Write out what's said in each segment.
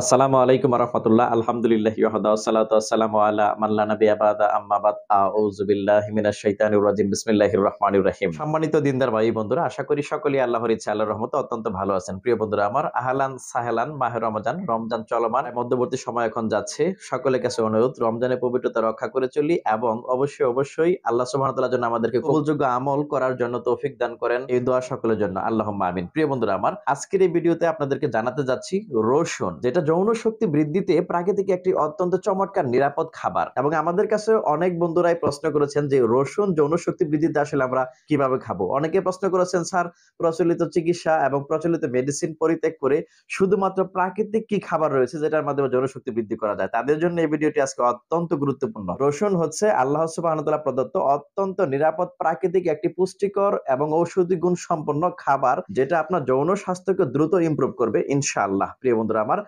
আসসালামু আলাইকুম রহমতুল্লাহ আলহামদুলিল্লাহ সালাম আল্লাহ মাল্লা নবী আবাদা আম্মাবাদ আউজুবিল্লাহ মিনাশ শাইতানির রাজিম বিসমিল্লাহির রহমানির রহিম সম্মানিত দিনদার ভাই বন্ধুরা আশা করি সকলেই আল্লাহর ইচ্ছা আল্লাহ রহমত অত্যন্ত ভালো আছেন প্রিয় বন্ধুরা আমার আহলান সাহেলান মাহে রমজান রমজান চলমান মধ্যবর্তী সময় এখন যাচ্ছে সকলের কাছে অনুরোধ রমজানের পবিত্রতা রক্ষা করে চলি এবং অবশ্যই অবশ্যই আল্লাহ সুবহানাহু জন্য আমাদেরকে কবুলযোগ্য আমল করার জন্য তৌফিক দান করেন এই দোয়া সকলের জন্য আল্লাহ আমিন প্রিয় বন্ধুরা আমার আজকের এই ভিডিওতে আপনাদেরকে জানাতে যাচ্ছি রসুন যেটা যেটা যৌন শক্তি বৃদ্ধিতে প্রাকৃতিক একটি অত্যন্ত চমৎকার নিরাপদ খাবার এবং আমাদের কাছে অনেক বন্ধুরাই প্রশ্ন করেছেন যে রসুন যৌন শক্তি বৃদ্ধিতে আসলে আমরা কিভাবে খাবো অনেকে প্রশ্ন করেছেন স্যার প্রচলিত চিকিৎসা এবং প্রচলিত মেডিসিন পরিত্যাগ করে শুধুমাত্র প্রাকৃতিক কি খাবার রয়েছে যেটার মাধ্যমে যৌন শক্তি বৃদ্ধি করা যায় তাদের জন্য এই ভিডিওটি আজকে অত্যন্ত গুরুত্বপূর্ণ রসুন হচ্ছে আল্লাহ সুবাহতলা প্রদত্ত অত্যন্ত নিরাপদ প্রাকৃতিক একটি পুষ্টিকর এবং ঔষধি গুণ সম্পন্ন খাবার যেটা আপনার যৌন স্বাস্থ্যকে দ্রুত ইম্প্রুভ করবে ইনশাআল্লাহ প্রিয় বন্ধুরা আমার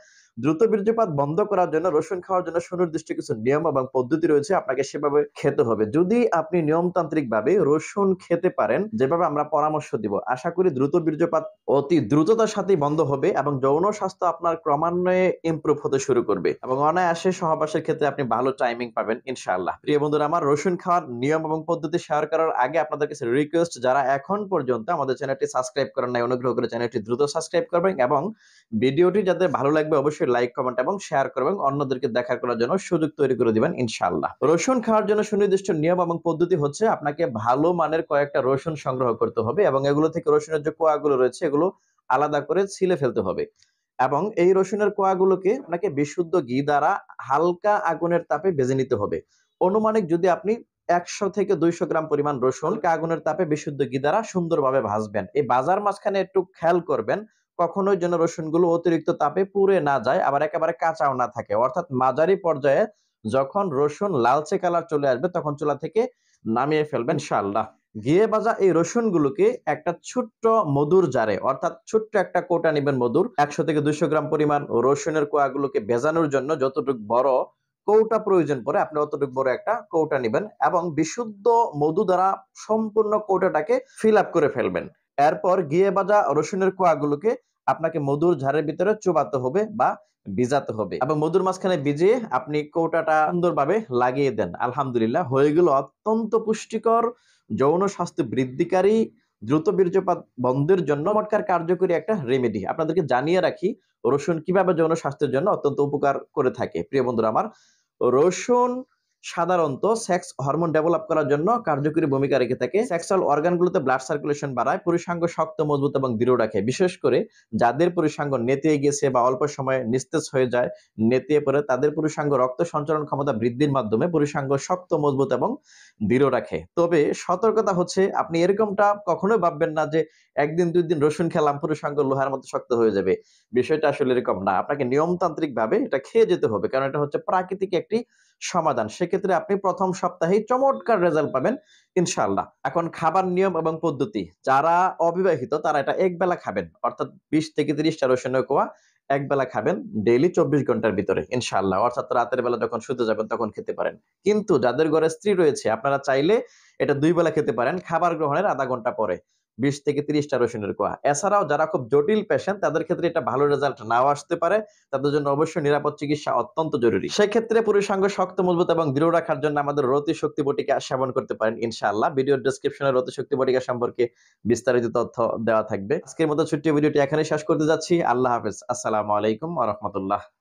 দ্রুত বীর্যপাত বন্ধ করার জন্য রসুন খাওয়ার জন্য সুনির্দিষ্ট কিছু নিয়ম এবং পদ্ধতি রয়েছে আপনাকে সেভাবে খেতে হবে যদি আপনি নিয়মতান্ত্রিক ভাবে রসুন খেতে পারেন যেভাবে আমরা পরামর্শ দিব আশা করি দ্রুত বীর্যপাত অতি দ্রুততার সাথে বন্ধ হবে এবং যৌন স্বাস্থ্য আপনার ক্রমান্বয়ে ইম্প্রুভ হতে শুরু করবে এবং অনায়াসে সহবাসের ক্ষেত্রে আপনি ভালো টাইমিং পাবেন ইনশাআল্লাহ প্রিয় বন্ধুরা আমার রসুন খাওয়ার নিয়ম এবং পদ্ধতি শেয়ার করার আগে আপনাদের কাছে রিকোয়েস্ট যারা এখন পর্যন্ত আমাদের চ্যানেলটি সাবস্ক্রাইব করেন নাই অনুগ্রহ করে চ্যানেলটি দ্রুত সাবস্ক্রাইব করবেন এবং ভিডিওটি যাদের ভালো লাগবে অবশ্যই অবশ্যই লাইক কমেন্ট এবং শেয়ার করবেন অন্যদেরকে দেখা করার জন্য সুযোগ তৈরি করে দিবেন ইনশাআল্লাহ রসুন খাওয়ার জন্য সুনির্দিষ্ট নিয়ম এবং পদ্ধতি হচ্ছে আপনাকে ভালো মানের কয়েকটা রসুন সংগ্রহ করতে হবে এবং এগুলো থেকে রসুনের যে কোয়াগুলো রয়েছে এগুলো আলাদা করে ছিলে ফেলতে হবে এবং এই রসুনের কোয়াগুলোকে আপনাকে বিশুদ্ধ ঘি দ্বারা হালকা আগুনের তাপে ভেজে নিতে হবে অনুমানিক যদি আপনি একশো থেকে দুইশো গ্রাম পরিমাণ রসুন আগুনের তাপে বিশুদ্ধ ঘি দ্বারা সুন্দরভাবে ভাজবেন এই বাজার মাঝখানে একটু খেয়াল করবেন কখনোই যেন রসুনগুলো অতিরিক্ত তাপে পুড়ে না যায় আবার একেবারে কাঁচাও না থাকে অর্থাৎ মাঝারি পর্যায়ে যখন রসুন লালচে কালার চলে আসবে তখন চুলা থেকে নামিয়ে ফেলবেন শাল্লাহ গিয়ে বাজা এই রসুনগুলোকে একটা ছোট্ট মধুর জারে অর্থাৎ ছোট্ট একটা কোটা নেবেন মধুর একশো থেকে দুইশো গ্রাম পরিমাণ রসুনের কোয়াগুলোকে ভেজানোর জন্য যতটুকু বড় কৌটা প্রয়োজন পরে আপনি অতটুকু বড় একটা কৌটা নেবেন এবং বিশুদ্ধ মধু দ্বারা সম্পূর্ণ কৌটাটাকে ফিল আপ করে ফেলবেন এরপর গিয়ে বাজা রসুনের কোয়াগুলোকে আপনাকে মধুর ঝাড়ের ভিতরে চোবাতে হবে বা ভিজাতে হবে এবং মধুর মাঝখানে ভিজিয়ে আপনি কৌটাটা সুন্দরভাবে লাগিয়ে দেন আলহামদুলিল্লাহ হয়ে গেল অত্যন্ত পুষ্টিকর যৌন স্বাস্থ্য বৃদ্ধিকারী দ্রুত বীর্যপাত বন্ধের জন্য মটকার কার্যকরী একটা রেমেডি আপনাদেরকে জানিয়ে রাখি রসুন কিভাবে যৌন স্বাস্থ্যের জন্য অত্যন্ত উপকার করে থাকে প্রিয় বন্ধুরা আমার রসুন সাধারণত সেক্স হরমোন ডেভেলপ করার জন্য কার্যকরী ভূমিকা রেখে থাকে সেক্সুয়াল অর্গানগুলোতে ব্লাড সার্কুলেশন বাড়ায় পুরুষাঙ্গ শক্ত মজবুত এবং দৃঢ় রাখে বিশেষ করে যাদের পুরুষাঙ্গ নেতিয়ে গেছে বা অল্প সময়ে নিস্তেজ হয়ে যায় নেতিয়ে পরে তাদের পুরুষাঙ্গ রক্ত সঞ্চালন ক্ষমতা বৃদ্ধির মাধ্যমে পুরুষাঙ্গ শক্ত মজবুত এবং দৃঢ় রাখে তবে সতর্কতা হচ্ছে আপনি এরকমটা কখনোই ভাববেন না যে একদিন দুই দিন রসুন খেলাম পুরুষাঙ্গ লোহার মতো শক্ত হয়ে যাবে বিষয়টা আসলে এরকম না আপনাকে নিয়মতান্ত্রিকভাবে এটা খেয়ে যেতে হবে কারণ এটা হচ্ছে প্রাকৃতিক একটি সমাধান সেক্ষেত্রে আপনি প্রথম সপ্তাহেই চমৎকার রেজাল্ট পাবেন ইনশাল্লাহ এখন খাবার নিয়ম এবং পদ্ধতি যারা অবিবাহিত তারা এটা একবেলা খাবেন অর্থাৎ বিশ থেকে তিরিশটা রসুন কোয়া একবেলা খাবেন ডেইলি চব্বিশ ঘন্টার ভিতরে ইনশাল্লাহ অর্থাৎ রাতের বেলা যখন শুতে যাবেন তখন খেতে পারেন কিন্তু যাদের ঘরে স্ত্রী রয়েছে আপনারা চাইলে এটা দুই বেলা খেতে পারেন খাবার গ্রহণের আধা ঘন্টা পরে বিশ থেকে তিরিশটা রসুনের কোয়া এছাড়াও যারা খুব জটিল পেশেন্ট তাদের ক্ষেত্রে এটা ভালো রেজাল্ট নাও আসতে পারে তাদের জন্য অবশ্যই নিরাপদ চিকিৎসা অত্যন্ত জরুরি সেক্ষেত্রে পুরুষাঙ্গ শক্ত মজবুত এবং দৃঢ় রাখার জন্য আমাদের রতি শক্তি বটিকা সেবন করতে পারেন ইনশাআল্লাহ ভিডিও ডিসক্রিপশনে রতি শক্তি বটিকা সম্পর্কে বিস্তারিত তথ্য দেওয়া থাকবে আজকের মতো ছুটি ভিডিওটি এখানে শেষ করতে যাচ্ছি আল্লাহ হাফেজ আসসালামু আলাইকুম আ রহমতুল্লাহ